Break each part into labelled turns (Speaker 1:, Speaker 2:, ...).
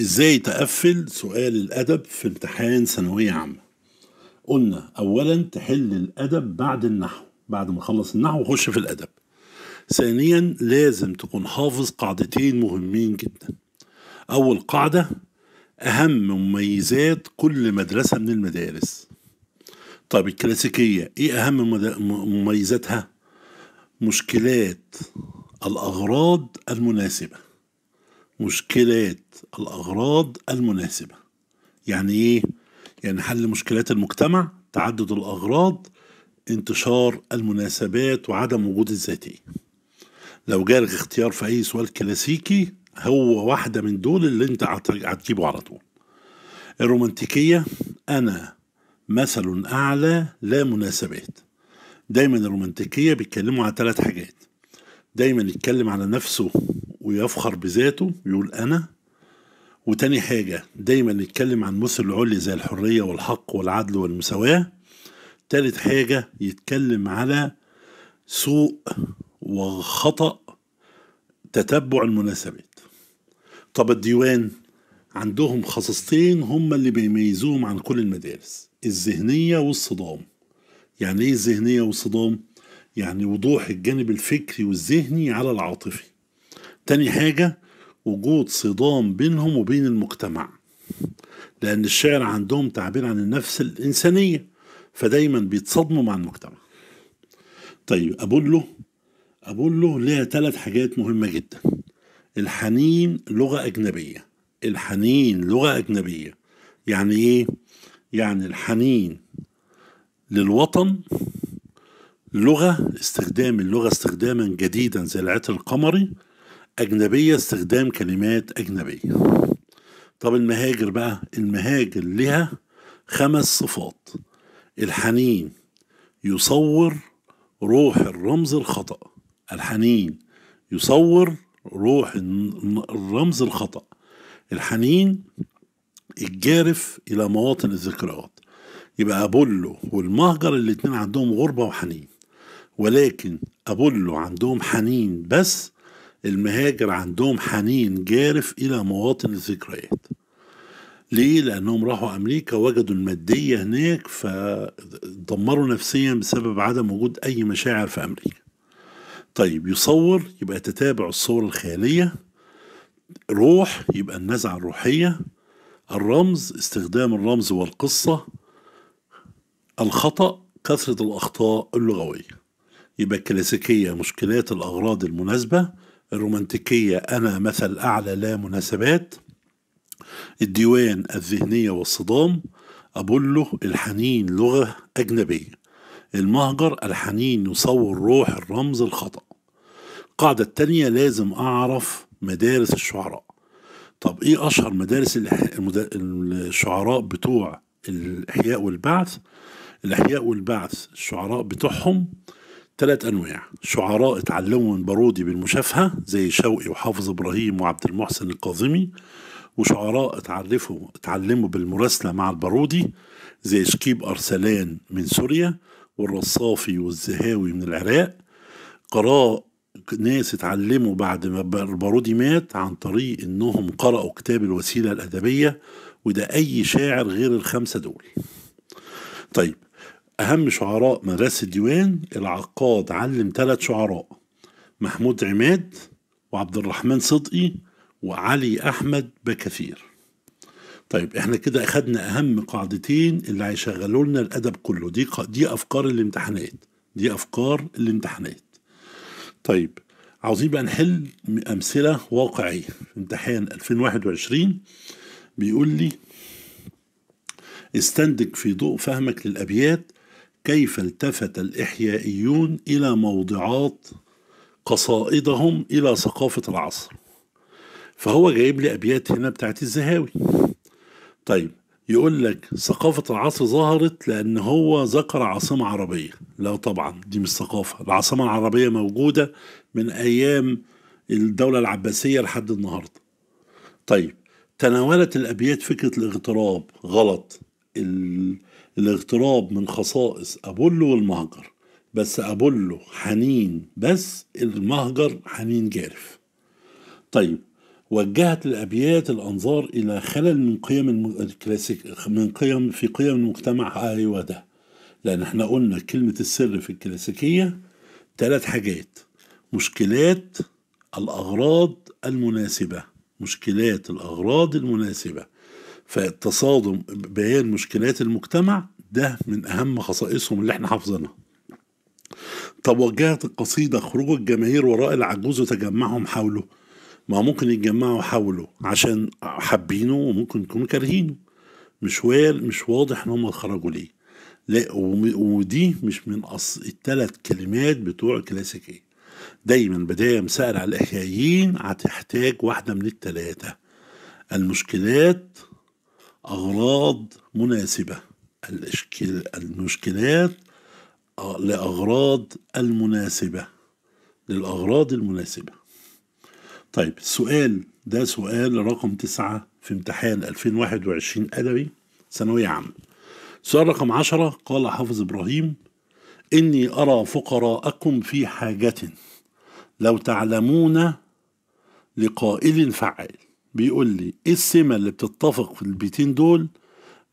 Speaker 1: ازاي تقفل سؤال الادب في امتحان ثانويه عامه قلنا اولا تحل الادب بعد النحو بعد ما تخلص النحو خش في الادب ثانيا لازم تكون حافظ قاعدتين مهمين جدا اول قاعده اهم مميزات كل مدرسه من المدارس طيب الكلاسيكيه ايه اهم مميزاتها مشكلات الاغراض المناسبه مشكلات الأغراض المناسبة يعني إيه؟ يعني حل مشكلات المجتمع تعدد الأغراض انتشار المناسبات وعدم وجود الذاتية لو جالك اختيار في أي سؤال كلاسيكي هو واحدة من دول اللي انت هتجيبه على طول الرومانتيكية أنا مثل أعلى لا مناسبات دايما الرومانتيكية بيتكلموا على ثلاث حاجات دايما يتكلم على نفسه ويفخر بذاته يقول أنا وتاني حاجة دايما يتكلم عن مثل العليا زي الحرية والحق والعدل والمساواة تالت حاجة يتكلم على سوء وخطأ تتبع المناسبات طب الديوان عندهم خصيصتين هما اللي بيميزوهم عن كل المدارس الذهنية والصدام يعني ايه الذهنية والصدام يعني وضوح الجانب الفكري والذهني على العاطفي تاني حاجة وجود صدام بينهم وبين المجتمع لأن الشعر عندهم تعبير عن النفس الإنسانية فدايما بيتصادموا مع المجتمع طيب له أقول له ليها ثلاث حاجات مهمة جدا الحنين لغة أجنبية الحنين لغة أجنبية يعني إيه؟ يعني الحنين للوطن لغة استخدام اللغة استخداما جديدا زي العطر القمري أجنبية استخدام كلمات أجنبية طب المهاجر بقى المهاجر لها خمس صفات الحنين يصور روح الرمز الخطأ الحنين يصور روح الرمز الخطأ الحنين الجارف إلى مواطن الذكريات يبقى أبولو والمهجر الاتنين عندهم غربة وحنين ولكن أبولو عندهم حنين بس المهاجر عندهم حنين جارف إلى مواطن الذكريات ليه؟ لأنهم راحوا أمريكا وجدوا المادية هناك فدمروا نفسيا بسبب عدم وجود أي مشاعر في أمريكا طيب يصور يبقى تتابع الصور الخيالية روح يبقى النزعة الروحية الرمز استخدام الرمز والقصة الخطأ كثرة الأخطاء اللغوية يبقى الكلاسيكية مشكلات الأغراض المناسبة الرومانتيكية أنا مثل أعلى لا مناسبات الديوان الذهنية والصدام أبولو الحنين لغة أجنبية المهجر الحنين يصور روح الرمز الخطأ القاعدة التانية لازم أعرف مدارس الشعراء طب إيه أشهر مدارس الشعراء بتوع الإحياء والبعث الإحياء والبعث الشعراء بتوعهم ثلاث أنواع شعراء اتعلموا من بارودي بالمشافهة زي شوقي وحافظ إبراهيم وعبد المحسن الكاظمي وشعراء اتعرفوا اتعلموا بالمراسلة مع البارودي زي شكيب أرسلان من سوريا والرصافي والزهاوي من العراق قراء ناس اتعلموا بعد ما البارودي مات عن طريق انهم قرأوا كتاب الوسيلة الأدبية وده أي شاعر غير الخمسة دول طيب أهم شعراء مدرسة الديوان العقاد علم ثلاث شعراء محمود عماد وعبد الرحمن صدقي وعلي أحمد بكثير طيب احنا كده أخدنا أهم قاعدتين اللي هيشغلوا لنا الأدب كله دي دي أفكار الامتحانات دي أفكار الامتحانات طيب عاوزين بقى نحل أمثلة واقعية امتحان 2021 بيقول لي استنتج في ضوء فهمك للأبيات كيف التفت الإحيائيون إلى موضوعات قصائدهم إلى ثقافة العصر فهو جايب لي أبيات هنا بتاعت الزهاوي طيب يقول لك ثقافة العصر ظهرت لأن هو ذكر عاصمة عربية لا طبعا دي مش ثقافة العاصمة العربية موجودة من أيام الدولة العباسية لحد النهاردة طيب تناولت الأبيات فكرة الاغتراب غلط الاغتراب من خصائص أبولو والمهجر بس أبولو حنين بس المهجر حنين جارف طيب وجهت الأبيات الأنظار إلى خلل من قيم الكلاسيك من قيم في قيم المجتمع أيوة ده لأن احنا قلنا كلمة السر في الكلاسيكية ثلاث حاجات مشكلات الأغراض المناسبة مشكلات الأغراض المناسبة فالتصادم بيان مشكلات المجتمع ده من أهم خصائصهم اللي احنا حافظينها طب وجهت القصيدة خروج الجماهير وراء العجوز وتجمعهم حوله ما ممكن يتجمعوا حوله عشان حابينه وممكن يكونوا كارهينه مش وال مش واضح ان هم خرجوا ليه لا ودي مش من أصل التلات كلمات بتوع الكلاسيكيه دايما بدايه مسائل على الاحيائيين هتحتاج واحده من التلاتة المشكلات أغراض مناسبة المشكلات آه، لأغراض المناسبة للأغراض المناسبة طيب السؤال ده سؤال رقم تسعة في امتحان 2021 أدبي ثانوية عامة سؤال رقم عشرة قال حافظ إبراهيم إني أرى فقراءكم في حاجة لو تعلمون لقائل فعال بيقول لي ايه السمة اللي بتتفق في البيتين دول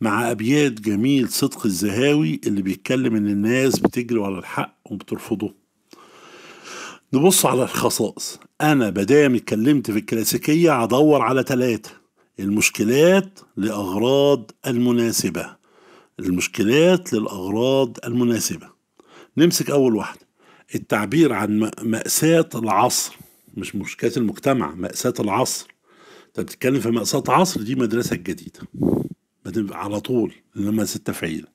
Speaker 1: مع ابيات جميل صدق الزهاوي اللي بيتكلم ان الناس بتجري ورا الحق وبترفضه نبص على الخصائص انا بدام اتكلمت في الكلاسيكية هدور على ثلاثة المشكلات لأغراض المناسبة المشكلات للأغراض المناسبة نمسك أول واحدة التعبير عن مأساة العصر مش مشكلة المجتمع مأساة العصر انت بتتكلم في مأساة عصر دي مدرسه جديده على طول لما ستفعيل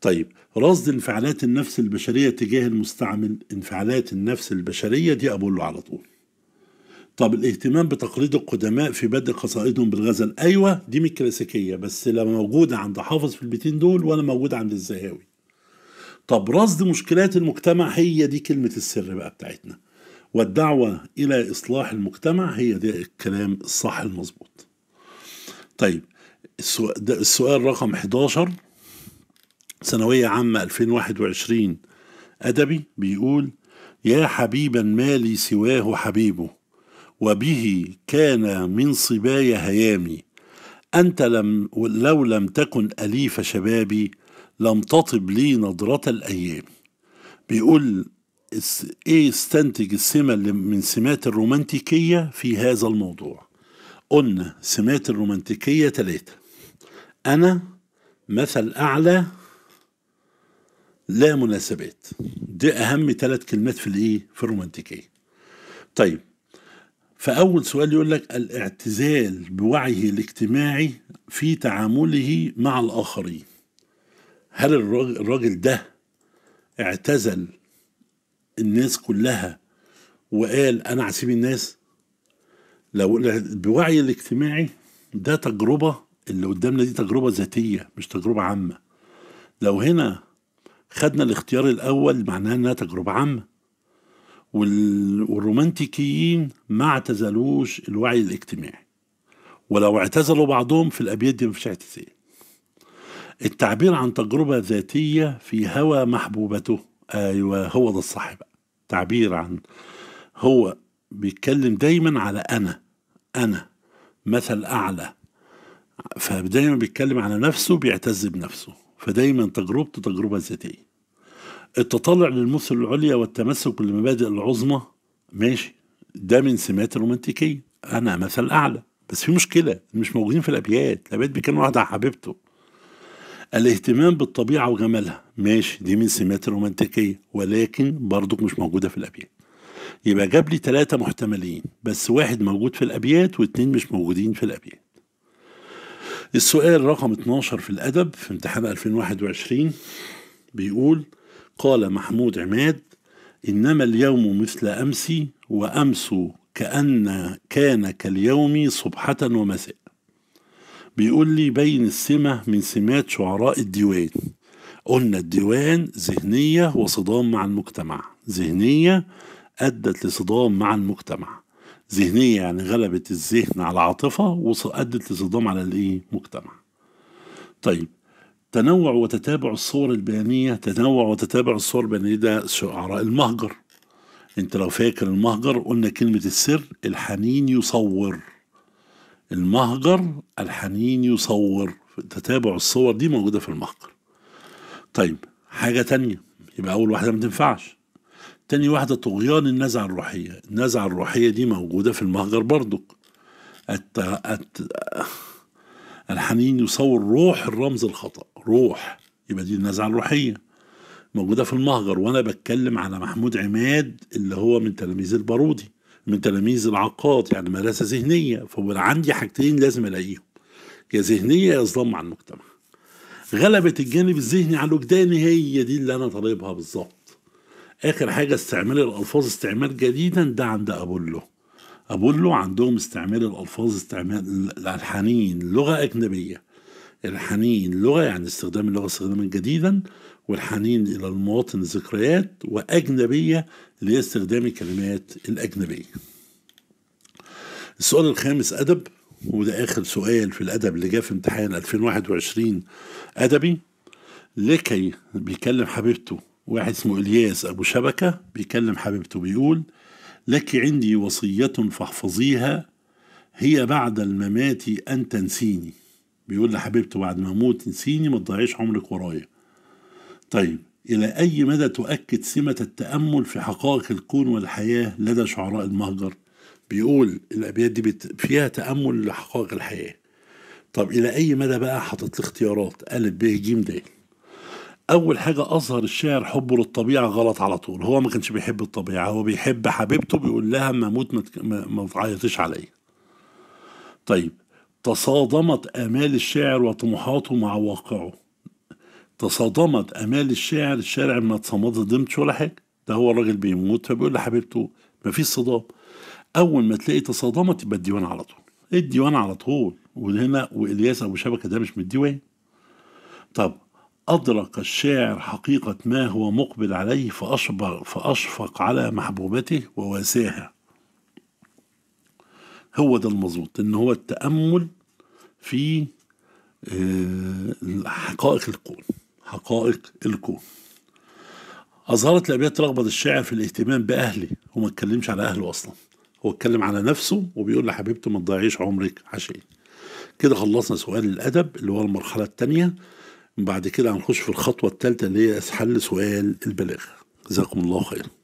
Speaker 1: طيب رصد انفعالات النفس البشريه تجاه المستعمل انفعالات النفس البشريه دي له على طول طب الاهتمام بتقليد القدماء في بدء قصائدهم بالغزل ايوه دي من الكلاسيكيه بس لا موجوده عند حافظ في البيتين دول ولا موجوده عند الزهاوي طب رصد مشكلات المجتمع هي دي كلمه السر بقى بتاعتنا والدعوة إلى إصلاح المجتمع هي ده الكلام الصح المظبوط طيب السؤال رقم 11 ثانوية عامة 2021 أدبي بيقول يا حبيبا ما لي سواه حبيبه وبه كان من صباي هيامي أنت لم لو لم تكن أليف شبابي لم تطب لي نظرة الأيام بيقول ايه استنتج السمة اللي من سمات الرومانتيكية في هذا الموضوع قلنا سمات الرومانتيكية ثلاثة أنا مثل أعلى لا مناسبات دي أهم ثلاث كلمات في الإيه في الرومانتيكية طيب فأول سؤال يقول لك الاعتزال بوعيه الاجتماعي في تعامله مع الآخرين هل الراجل ده اعتزل الناس كلها وقال انا هسيب الناس لو بوعي الاجتماعي ده تجربه اللي قدامنا دي تجربه ذاتيه مش تجربه عامه لو هنا خدنا الاختيار الاول معناها انها تجربه عامه والرومانتيكيين ما اعتزلوش الوعي الاجتماعي ولو اعتزلوا بعضهم في الابيات دي مفيش اعتزال التعبير عن تجربه ذاتيه في هوى محبوبته ايوه هو ده الصح بقى تعبير عن هو بيتكلم دايما على انا انا مثل اعلى فدايما بيتكلم على نفسه بيعتز بنفسه فدايما تجربته تجربه ذاتيه التطلع للمثل العليا والتمسك بالمبادئ العظمى ماشي ده من سمات الرومانتيكيه انا مثل اعلى بس في مشكله مش موجودين في الابيات الابيات بيتكلموا واحد عن حبيبته الاهتمام بالطبيعة وجمالها ماشي دي من سمات الرومانتيكية ولكن برضك مش موجودة في الأبيات يبقى جاب لي ثلاثة محتملين بس واحد موجود في الأبيات واثنين مش موجودين في الأبيات السؤال رقم 12 في الأدب في امتحان 2021 بيقول قال محمود عماد إنما اليوم مثل أمسي وأمس كأن كان كاليوم صبحة ومساء بيقول لي بين السمة من سمات شعراء الديوان قلنا الديوان ذهنية وصدام مع المجتمع ذهنية أدت لصدام مع المجتمع ذهنية يعني غلبت الذهن على العاطفة وأدت لصدام على الإيه؟ مجتمع طيب تنوع وتتابع الصور البيانية تنوع وتتابع الصور البيانية ده شعراء المهجر انت لو فاكر المهجر قلنا كلمة السر الحنين يصور المهجر الحنين يصور تتابع الصور دي موجودة في المهجر طيب حاجة تانية يبقى أول واحدة ما تنفعش تاني واحدة طغيان النزعة الروحية النزعة الروحية دي موجودة في المهجر برضك الت... الت... الحنين يصور روح الرمز الخطأ روح يبقى دي النزعة الروحية موجودة في المهجر وأنا بتكلم على محمود عماد اللي هو من تلاميذ البارودي من تلاميذ العقاد يعني مدرسة ذهنية فهو عندي حاجتين لازم ألاقيهم يا ذهنية يا اصدام مع المجتمع غلبه الجانب الذهني على الوجداني هي دي اللي أنا طالبها بالظبط آخر حاجة استعمال الألفاظ استعمال جديدا ده عند أبولو أبولو عندهم استعمال الألفاظ استعمال الحنين لغة أجنبية الحنين لغة يعني استخدام اللغة استخداما جديدا والحنين إلى المواطن ذكريات وأجنبية لاستخدام الكلمات الأجنبية السؤال الخامس أدب وده آخر سؤال في الأدب اللي جه في امتحان 2021 أدبي لكي بيكلم حبيبته واحد اسمه إلياس أبو شبكة بيكلم حبيبته بيقول لك عندي وصية فاحفظيها هي بعد الممات أن تنسيني بيقول لحبيبته بعد ما أموت انسيني ما تضيعيش عمرك ورايا طيب إلى أي مدى تؤكد سمة التأمل في حقائق الكون والحياة لدى شعراء المهجر؟ بيقول الأبيات دي بت... فيها تأمل لحقائق الحياة. طب إلى أي مدى بقى حاطط لي اختيارات أ ب ج د. أول حاجة أظهر الشاعر حبه للطبيعة غلط على طول، هو ما كانش بيحب الطبيعة، هو بيحب حبيبته بيقول لها أما أموت ما, ما تعيطيش عليا. طيب تصادمت آمال الشاعر وطموحاته مع واقعه تصادمت امال الشاعر الشارع ما تصمدش ولا حاجه ده هو الراجل بيموت فبيقول لحبيبته مفيش صدام اول ما تلاقي تصادمت يبقى الديوان على طول إيه الديوان على طول وهنا والياس ابو شبكه ده مش من الديوان طب أدرك الشاعر حقيقة ما هو مقبل عليه فأشفق, فأشفق على محبوبته وواساها هو ده المظبوط إن هو التأمل في آه، حقائق الكون حقائق الكون أظهرت الأبيات رغبة الشاعر في الاهتمام بأهلي ما اتكلمش على أهله أصلا هو اتكلم على نفسه وبيقول لحبيبته ما تضيعيش عمرك عشان كده خلصنا سؤال الأدب اللي هو المرحلة الثانية بعد كده هنخش في الخطوة الثالثة اللي هي حل سؤال البلاغة جزاكم الله خير